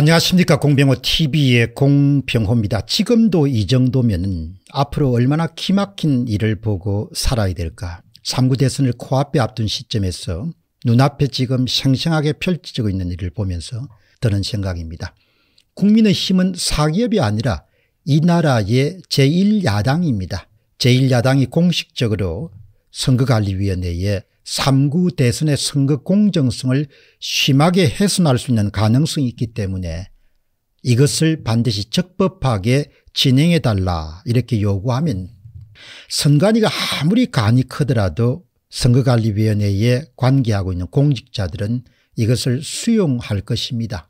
안녕하십니까 공병호TV의 공병호입니다. 지금도 이 정도면 앞으로 얼마나 기막힌 일을 보고 살아야 될까 3구 대선을 코앞에 앞둔 시점에서 눈앞에 지금 생생하게 펼쳐지고 있는 일을 보면서 드는 생각입니다. 국민의힘은 사기업이 아니라 이 나라의 제1야당입니다. 제1야당이 공식적으로 선거관리위원회에 3구 대선의 선거 공정성을 심하게 훼손할 수 있는 가능성이 있기 때문에 이것을 반드시 적법하게 진행해 달라 이렇게 요구하면 선관위가 아무리 간이 크더라도 선거관리위원회에 관계하고 있는 공직자들은 이것을 수용할 것입니다.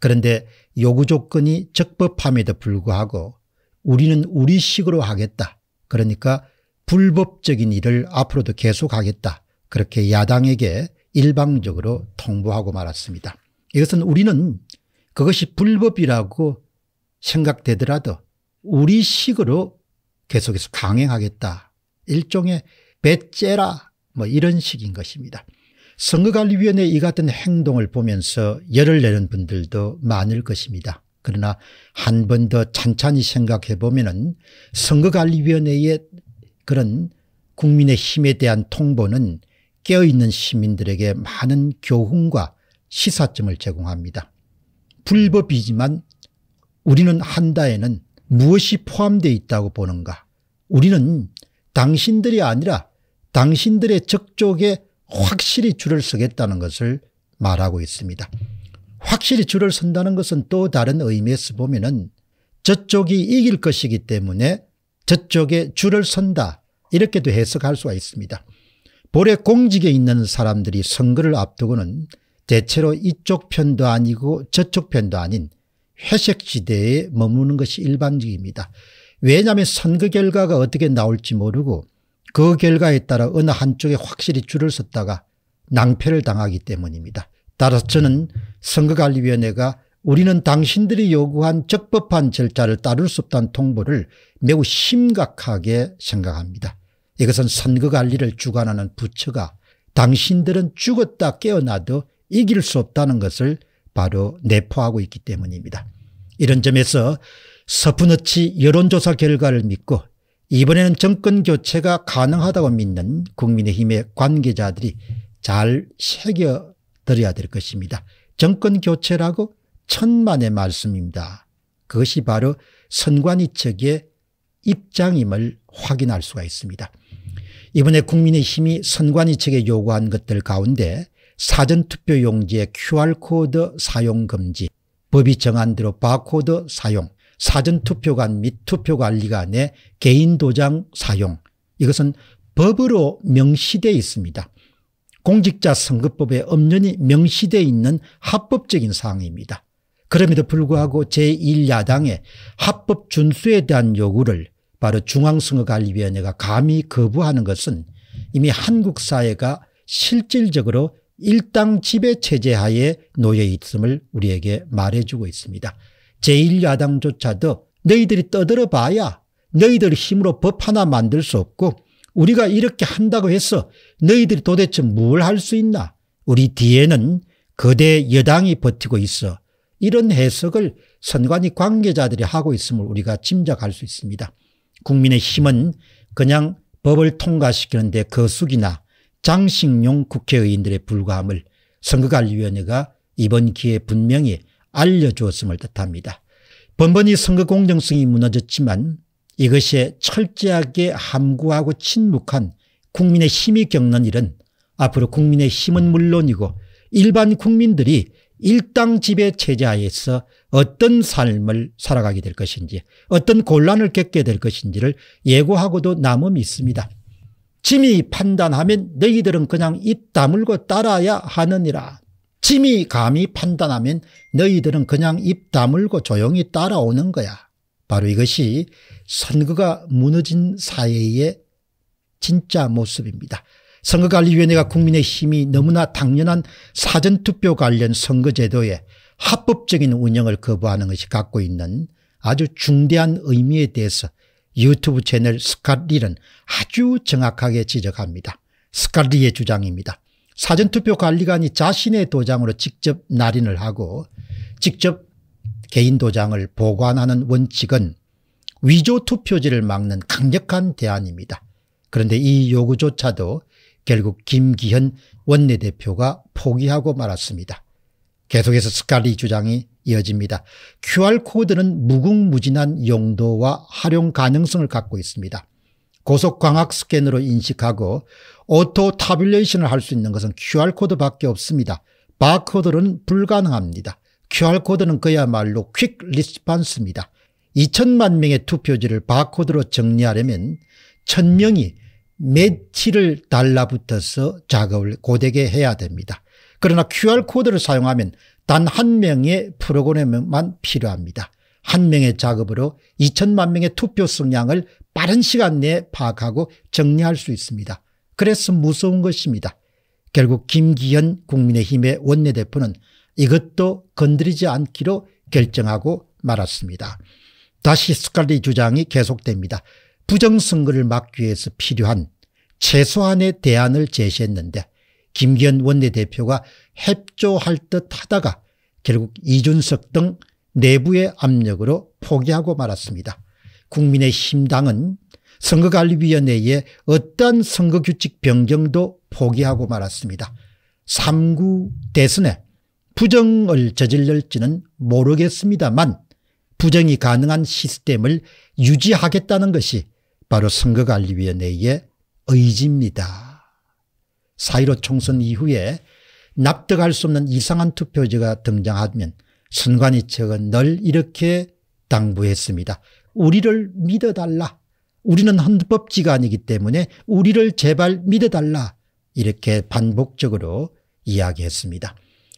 그런데 요구 조건이 적법함에도 불구하고 우리는 우리식으로 하겠다. 그러니까 불법적인 일을 앞으로도 계속하겠다. 그렇게 야당에게 일방적으로 통보하고 말았습니다. 이것은 우리는 그것이 불법이라고 생각되더라도 우리 식으로 계속해서 강행하겠다. 일종의 배째라 뭐 이런 식인 것입니다. 선거관리위원회 이 같은 행동을 보면서 열을 내는 분들도 많을 것입니다. 그러나 한 번 더 찬찬히 생각해 보면 은 선거관리위원회의 그런 국민의 힘에 대한 통보는 깨어있는 시민들에게 많은 교훈과 시사점을 제공합니다. 불법이지만 우리는 한다에는 무엇이 포함되어 있다고 보는가 우리는 당신들이 아니라 당신들의 적족에 확실히 줄을 서겠다는 것을 말하고 있습니다. 확실히 줄을 선다는 것은 또 다른 의미에서 보면 은 저쪽이 이길 것이기 때문에 저쪽에 줄을 선다 이렇게도 해석할 수가 있습니다. 볼의 공직에 있는 사람들이 선거를 앞두고는 대체로 이쪽 편도 아니고 저쪽 편도 아닌 회색 지대에 머무는 것이 일반적입니다. 왜냐하면 선거 결과가 어떻게 나올지 모르고 그 결과에 따라 어느 한쪽에 확실히 줄을 섰다가 낭패를 당하기 때문입니다. 따라서 저는 선거관리위원회가 우리는 당신들이 요구한 적법한 절차를 따를 수 없다는 통보를 매우 심각하게 생각합니다. 이것은 선거관리를 주관하는 부처가 당신들은 죽었다 깨어나도 이길 수 없다는 것을 바로 내포하고 있기 때문입니다. 이런 점에서 서프너치 여론조사 결과를 믿고 이번에는 정권 교체가 가능하다고 믿는 국민의힘의 관계자들이 잘 새겨들어야 될 것입니다. 정권 교체라고 천만의 말씀입니다. 그것이 바로 선관위 측의 입장임을 확인할 수가 있습니다. 이번에 국민의힘이 선관위 측에 요구한 것들 가운데 사전투표 용지의 QR코드 사용 금지, 법이 정한 대로 바코드 사용, 사전투표관 및 투표관리관의 개인도장 사용 이것은 법으로 명시되어 있습니다. 공직자 선거법에 엄연히 명시되어 있는 합법적인 사항입니다. 그럼에도 불구하고 제1야당의 합법 준수에 대한 요구를 바로 중앙선거관리위원회가 감히 거부하는 것은 이미 한국 사회가 실질적으로 일당 지배 체제 하에 놓여 있음을 우리에게 말해주고 있습니다. 제1야당조차도 너희들이 떠들어 봐야 너희들 힘으로 법 하나 만들 수 없고 우리가 이렇게 한다고 해서 너희들이 도대체 뭘 할 수 있나 우리 뒤에는 거대 여당이 버티고 있어 이런 해석을 선관위 관계자들이 하고 있음을 우리가 짐작할 수 있습니다. 국민의 힘은 그냥 법을 통과시키는데 거숙이나 그 장식용 국회의원들의 불과함을 선거관리위원회가 이번 기회에 분명히 알려주었음을 뜻합니다. 번번이 선거 공정성이 무너졌지만 이것에 철저하게 함구하고 침묵한 국민의 힘이 겪는 일은 앞으로 국민의 힘은 물론이고 일반 국민들이 일당 지배 체제하에서 어떤 삶을 살아가게 될 것인지 어떤 곤란을 겪게 될 것인지를 예고하고도 남음이 있습니다. 짐이 판단하면 너희들은 그냥 입 다물고 따라야 하느니라. 짐이 감히 판단하면 너희들은 그냥 입 다물고 조용히 따라오는 거야. 바로 이것이 선거가 무너진 사회의 진짜 모습입니다. 선거관리위원회가 국민의힘이 너무나 당연한 사전투표 관련 선거제도에 합법적인 운영을 거부하는 것이 갖고 있는 아주 중대한 의미에 대해서 유튜브 채널 스칼리는 아주 정확하게 지적합니다. 스칼리의 주장입니다. 사전투표 관리관이 자신의 도장으로 직접 날인을 하고 직접 개인 도장을 보관하는 원칙은 위조 투표지를 막는 강력한 대안입니다. 그런데 이 요구조차도 결국 김기현 원내대표가 포기하고 말았습니다. 계속해서 스칼리 주장이 이어집니다. QR코드는 무궁무진한 용도와 활용 가능성을 갖고 있습니다. 고속광학 스캔으로 인식하고 오토 타뷸레이션을 할 수 있는 것은 QR코드밖에 없습니다. 바코드는 불가능합니다. QR코드는 그야말로 퀵 리스판스입니다. 2천만 명의 투표지를 바코드로 정리하려면 1 0명이 매치를 달라붙어서 작업을 고되게 해야 됩니다. 그러나 QR코드를 사용하면 단 한 명의 프로그래만 필요합니다. 한 명의 작업으로 2천만 명의 투표 성향을 빠른 시간 내에 파악하고 정리할 수 있습니다. 그래서 무서운 것입니다. 결국 김기현 국민의힘의 원내대표는 이것도 건드리지 않기로 결정하고 말았습니다. 다시 스칼리 주장이 계속됩니다. 부정선거를 막기 위해서 필요한 최소한의 대안을 제시했는데 김기현 원내대표가 협조할 듯 하다가 결국 이준석 등 내부의 압력으로 포기하고 말았습니다. 국민의힘당은 선거관리위원회의 어떠한 선거규칙 변경도 포기하고 말았습니다. 3구 대선에 부정을 저질럴지는 모르겠습니다만 부정이 가능한 시스템을 유지하겠다는 것이 바로 선거관리위원회의 의지입니다. 4.15 총선 이후에 납득할 수 없는 이상한 투표제가 등장하면 선관위 측은 늘 이렇게 당부했습니다. 우리를 믿어달라. 우리는 헌법기관이기 때문에 우리를 제발 믿어달라. 이렇게 반복적으로 이야기했습니다.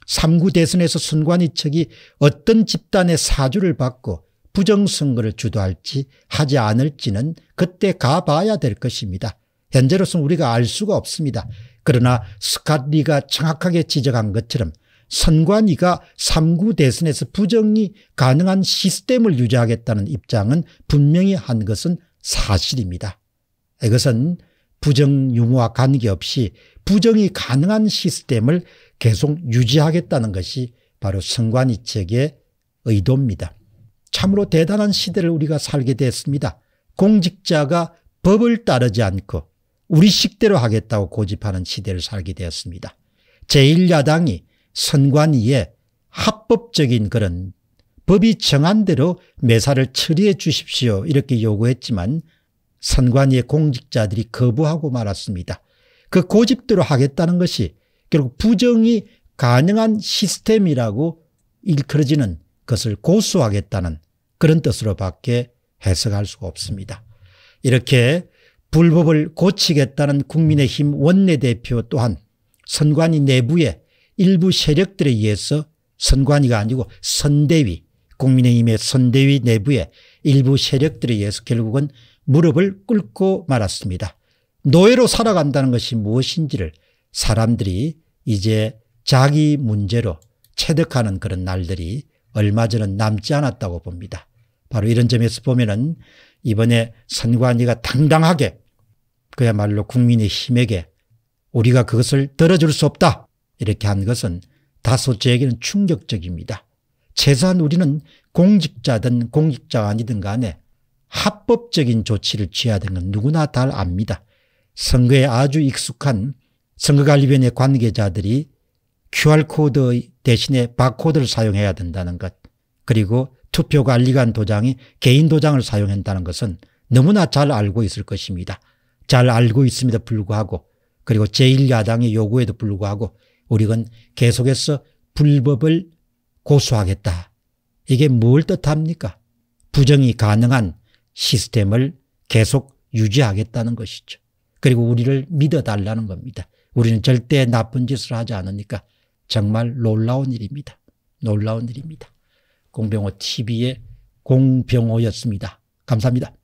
3구 대선에서 선관위 측이 어떤 집단의 사주를 받고 부정선거를 주도할지 하지 않을지는 그때 가봐야 될 것입니다. 현재로서는 우리가 알 수가 없습니다. 그러나 스카리가 정확하게 지적한 것처럼 선관위가 3구 대선에서 부정이 가능한 시스템을 유지하겠다는 입장은 분명히 한 것은 사실입니다. 이것은 부정 유무와 관계없이 부정이 가능한 시스템을 계속 유지하겠다는 것이 바로 선관위 측의 의도입니다. 참으로 대단한 시대를 우리가 살게 됐습니다. 공직자가 법을 따르지 않고 우리 식대로 하겠다고 고집하는 시대를 살게 되었습니다. 제1야당이 선관위에 합법적인 그런 법이 정한 대로 매사를 처리해 주십시오 이렇게 요구했지만 선관위의 공직자들이 거부하고 말았습니다. 그 고집대로 하겠다는 것이 결국 부정이 가능한 시스템이라고 일컬어지는 그것을 고수하겠다는 그런 뜻으로밖에 해석할 수가 없습니다. 이렇게 불법을 고치겠다는 국민의힘 원내대표 또한 선관위 내부의 일부 세력들에 의해서 선관위가 아니고 선대위 국민의힘의 선대위 내부의 일부 세력들에 의해서 결국은 무릎을 꿇고 말았습니다. 노예로 살아간다는 것이 무엇인지를 사람들이 이제 자기 문제로 체득하는 그런 날들이 얼마 전는 남지 않았다고 봅니다. 바로 이런 점에서 보면은 이번에 선관위가 당당하게 그야말로 국민의 힘에게 우리가 그것을 들어줄 수 없다 이렇게 한 것은 다소 저에게는 충격적입니다. 최소한 우리는 공직자든 공직자가 아니든 간에 합법적인 조치를 취해야 되는 건 누구나 다 압니다. 선거에 아주 익숙한 선거관리위원회 관계자들이 QR코드 대신에 바코드를 사용해야 된다는 것 그리고 투표관리관 도장이 개인 도장을 사용한다는 것은 너무나 잘 알고 있을 것입니다. 잘 알고 있음에도 불구하고 그리고 제1야당의 요구에도 불구하고 우리는 계속해서 불법을 고수하겠다. 이게 뭘 뜻합니까? 부정이 가능한 시스템을 계속 유지하겠다는 것이죠. 그리고 우리를 믿어달라는 겁니다. 우리는 절대 나쁜 짓을 하지 않으니까 정말 놀라운 일입니다. 놀라운 일입니다. 공병호 TV의 공병호였습니다. 감사합니다.